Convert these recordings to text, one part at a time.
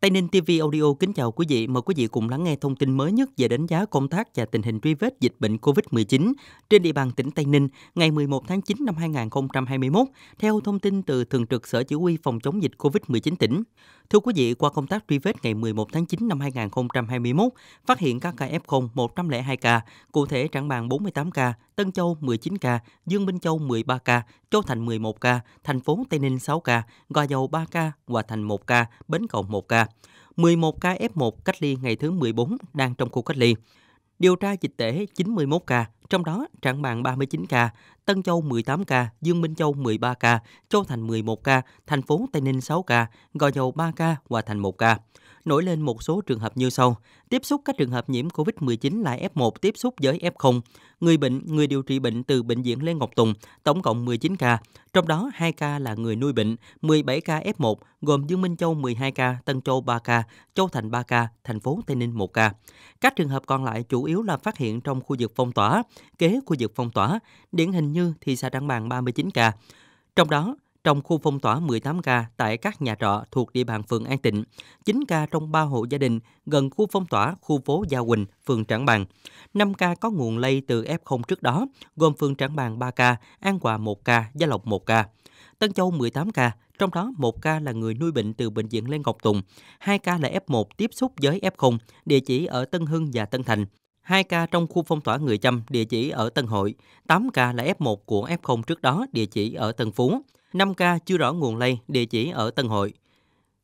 Tây Ninh TV Audio kính chào quý vị. Mời quý vị cùng lắng nghe thông tin mới nhất về đánh giá công tác và tình hình truy vết dịch bệnh COVID-19 trên địa bàn tỉnh Tây Ninh ngày 11 tháng 9 năm 2021, theo thông tin từ Thường trực Sở Chỉ huy Phòng chống dịch COVID-19 tỉnh. Thưa quý vị, qua công tác truy vết ngày 11 tháng 9 năm 2021, phát hiện các ca F0 102 ca, cụ thể Trảng bàn 48 ca, Tân Châu 19 ca, Dương Minh Châu 13 ca, Châu Thành 11 ca, thành phố Tây Ninh 6 ca, Gò Dầu 3 ca, Hòa Thành 1 ca, Bến Cầu 1 ca. 11 ca F1 cách ly ngày thứ 14 đang trong khu cách ly. Điều tra dịch tễ 91 ca, trong đó Trạng Bàng 39 ca, Tân Châu 18 ca, Dương Minh Châu 13 ca, Châu Thành 11 ca, thành phố Tây Ninh 6 ca, Gò Dầu 3 ca, Hòa Thành 1 ca. Nổi lên một số trường hợp như sau tiếp xúc các trường hợp nhiễm COVID-19 là F1 tiếp xúc với F0, người bệnh, người điều trị bệnh từ bệnh viện Lê Ngọc Tùng, tổng cộng 19 ca, trong đó 2 ca là người nuôi bệnh, 17 ca F1 gồm Dương Minh Châu 12 ca, Tân Châu 3 ca, Châu Thành 3 ca, thành phố Tây Ninh 1 ca. Các trường hợp còn lại chủ yếu là phát hiện trong khu vực phong tỏa, kế khu vực phong tỏa, điển hình như thị xã Trảng Bàng 39 ca. Trong đó, trong khu phong tỏa 18 ca tại các nhà trọ thuộc địa bàn phường An Tịnh, 9 ca trong 3 hộ gia đình gần khu phong tỏa khu phố Gia Quỳnh, phường Trảng Bàng. 5 ca có nguồn lây từ F0 trước đó, gồm phường Trảng Bàng 3 ca, An Hòa 1 ca, Gia Lộc 1 ca. Tân Châu 18 ca, trong đó 1 ca là người nuôi bệnh từ bệnh viện Lê Ngọc Tùng, 2 ca là F1 tiếp xúc với F0, địa chỉ ở Tân Hưng và Tân Thành. 2 ca trong khu phong tỏa người chăm địa chỉ ở Tân Hội, 8 ca là F1 của F0 trước đó địa chỉ ở Tân Phú, 5 ca chưa rõ nguồn lây địa chỉ ở Tân Hội.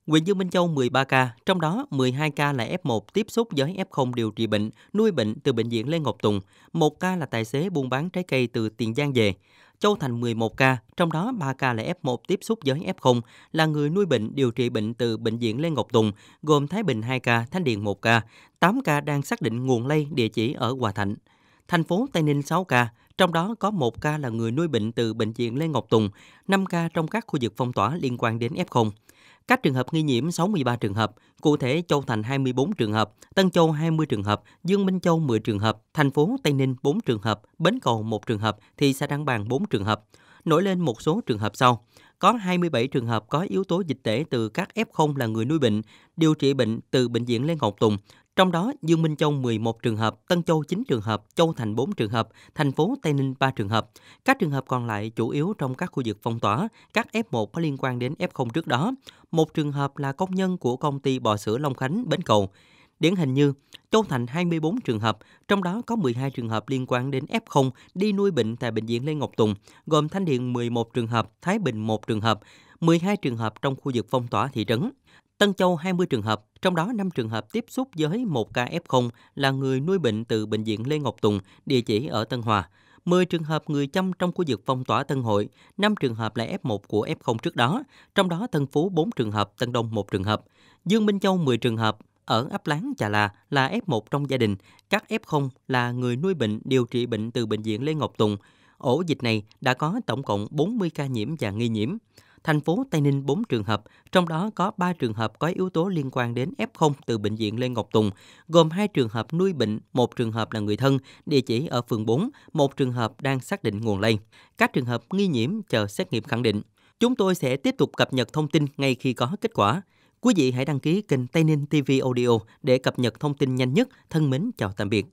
Huyện Dương Minh Châu 13 ca, trong đó 12 ca là F1 tiếp xúc với F0 điều trị bệnh, nuôi bệnh từ bệnh viện Lê Ngọc Tùng, 1 ca là tài xế buôn bán trái cây từ Tiền Giang về, Châu Thành 11 ca, trong đó 3 ca là F1 tiếp xúc với F0, là người nuôi bệnh điều trị bệnh từ Bệnh viện Lê Ngọc Tùng, gồm Thái Bình 2 ca, Thanh Điền 1 ca, 8 ca đang xác định nguồn lây địa chỉ ở Hòa Thạnh. Thành phố Tây Ninh 6 ca, trong đó có một ca là người nuôi bệnh từ Bệnh viện Lê Ngọc Tùng, 5 ca trong các khu vực phong tỏa liên quan đến F0. Các trường hợp nghi nhiễm 63 trường hợp, cụ thể Châu Thành 24 trường hợp, Tân Châu 20 trường hợp, Dương Minh Châu 10 trường hợp, thành phố Tây Ninh 4 trường hợp, Bến Cầu 1 trường hợp, thị xã Đăng Bàng 4 trường hợp nổi lên một số trường hợp sau. Có 27 trường hợp có yếu tố dịch tễ từ các F0 là người nuôi bệnh, điều trị bệnh từ Bệnh viện Lê Ngọc Tùng, trong đó Dương Minh Châu 11 trường hợp, Tân Châu 9 trường hợp, Châu Thành 4 trường hợp, thành phố Tây Ninh 3 trường hợp. Các trường hợp còn lại chủ yếu trong các khu vực phong tỏa, các F1 có liên quan đến F0 trước đó. Một trường hợp là công nhân của công ty bò sữa Long Khánh, Bến Cầu. Điển hình như Châu Thành 24 trường hợp, trong đó có 12 trường hợp liên quan đến F0 đi nuôi bệnh tại Bệnh viện Lê Ngọc Tùng, gồm Thanh Điền 11 trường hợp, Thái Bình 1 trường hợp, 12 trường hợp trong khu vực phong tỏa thị trấn. Tân Châu 20 trường hợp, trong đó 5 trường hợp tiếp xúc với 1 ca F0 là người nuôi bệnh từ Bệnh viện Lê Ngọc Tùng, địa chỉ ở Tân Hòa. 10 trường hợp người chăm trong khu vực phong tỏa Tân Hội, 5 trường hợp là F1 của F0 trước đó, trong đó Tân Phú 4 trường hợp, Tân Đông 1 trường hợp. Dương Minh Châu 10 trường hợp, ở ấp Láng Chà Là là F1 trong gia đình, các F0 là người nuôi bệnh điều trị bệnh từ bệnh viện Lê Ngọc Tùng. Ổ dịch này đã có tổng cộng 40 ca nhiễm và nghi nhiễm. Thành phố Tây Ninh 4 trường hợp, trong đó có 3 trường hợp có yếu tố liên quan đến F0 từ bệnh viện Lê Ngọc Tùng, gồm 2 trường hợp nuôi bệnh, một trường hợp là người thân, địa chỉ ở phường 4, một trường hợp đang xác định nguồn lây. Các trường hợp nghi nhiễm chờ xét nghiệm khẳng định. Chúng tôi sẽ tiếp tục cập nhật thông tin ngay khi có kết quả. Quý vị hãy đăng ký kênh Tây Ninh TV Audio để cập nhật thông tin nhanh nhất. Thân mến chào tạm biệt.